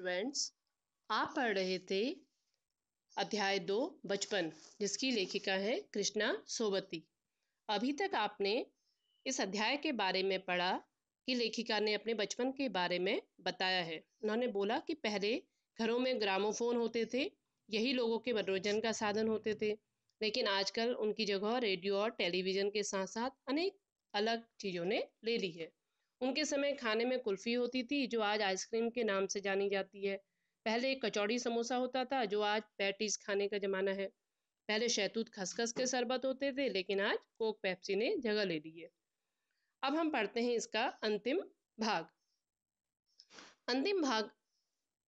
students आप पढ़ रहे थे अध्याय दो बचपन जिसकी लेखिका है कृष्णा सोबती अभी तक आपने इस अध्याय के बारे में पढ़ा कि लेखिका ने अपने बचपन के बारे में बताया है उन्होंने बोला कि पहले घरों में ग्रामोफोन होते थे यही लोगों के मनोरंजन का साधन होते थे लेकिन आजकल उनकी जगह रेडियो और टेलीविज़न के साथ साथ अनेक अलग चीज़ों ने ले ली है उनके समय खाने में कुल्फ़ी होती थी जो आज आइसक्रीम के नाम से जानी जाती है पहले कचौड़ी समोसा होता था जो आज पैटीज खाने का ज़माना है पहले शैतूत खसखस के शरबत होते थे लेकिन आज कोक पेप्सी ने जगह ले ली है अब हम पढ़ते हैं इसका अंतिम भाग अंतिम भाग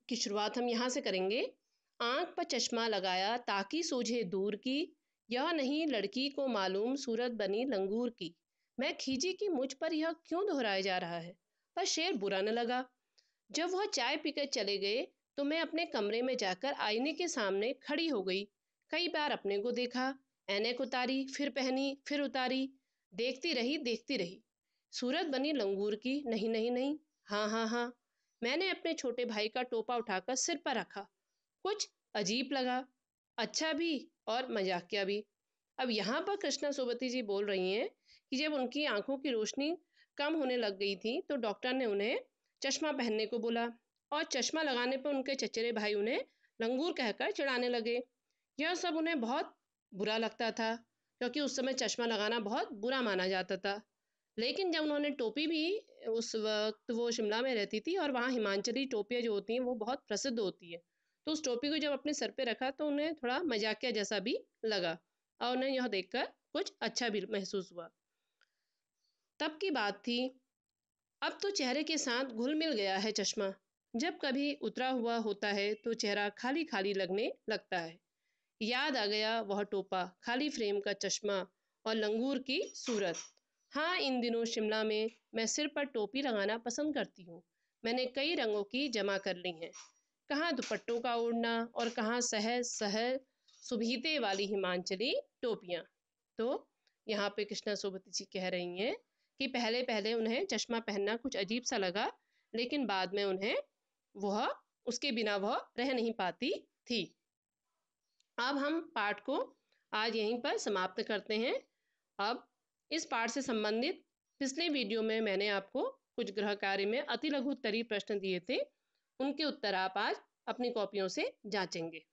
की शुरुआत हम यहाँ से करेंगे आंख पर चश्मा लगाया ताकि सूझे दूर की यह नहीं लड़की को मालूम सूरत बनी लंगूर की मैं खींची कि मुझ पर यह क्यों दोहराया जा रहा है पर शेर बुरा न लगा जब वह चाय पीकर चले गए तो मैं अपने कमरे में जाकर आईने के सामने खड़ी हो गई कई बार अपने को देखा ऐनक उतारी फिर पहनी फिर उतारी देखती रही देखती रही सूरत बनी लंगूर की नहीं नहीं नहीं हाँ हाँ हाँ मैंने अपने छोटे भाई का टोपा उठाकर सिर पर रखा कुछ अजीब लगा अच्छा भी और मजाकिया भी अब यहाँ पर कृष्णा सोबती जी बोल रही हैं कि जब उनकी आंखों की रोशनी कम होने लग गई थी तो डॉक्टर ने उन्हें चश्मा पहनने को बोला और चश्मा लगाने पर उनके चचेरे भाई उन्हें लंगूर कहकर चढ़ाने लगे यह सब उन्हें बहुत बुरा लगता था क्योंकि उस समय चश्मा लगाना बहुत बुरा माना जाता था लेकिन जब उन्होंने टोपी भी उस वक्त वो शिमला में रहती थी और वहाँ हिमाचली टोपियाँ जो होती हैं वो बहुत प्रसिद्ध होती है तो उस टोपी को जब अपने सर पे रखा तो उन्हें थोड़ा मजाकिया जैसा भी लगा और उन्हें यह देखकर कुछ अच्छा भी महसूस हुआ तब की बात थी अब तो चेहरे के साथ घुल मिल गया है चश्मा जब कभी उतरा हुआ होता है तो चेहरा खाली खाली लगने लगता है याद आ गया वह टोपा खाली फ्रेम का चश्मा और लंगूर की सूरत हाँ इन दिनों शिमला में मैं सिर पर टोपी लगाना पसंद करती हूँ मैंने कई रंगों की जमा कर ली हैं कहाँ दुपट्टों का ओढ़ना और कहाँ सहज सहज सुभीते वाली हिमांचली टोपियाँ तो यहाँ पे कृष्णा सोबती जी कह रही हैं कि पहले पहले उन्हें चश्मा पहनना कुछ अजीब सा लगा लेकिन बाद में उन्हें वह उसके बिना वह रह नहीं पाती थी अब हम पाठ को आज यहीं पर समाप्त करते हैं अब इस पाठ से संबंधित पिछले वीडियो में मैंने आपको कुछ ग्रह कार्य में अति लघु उत्तरी प्रश्न दिए थे उनके उत्तर आप आज अपनी कॉपियों से जांचेंगे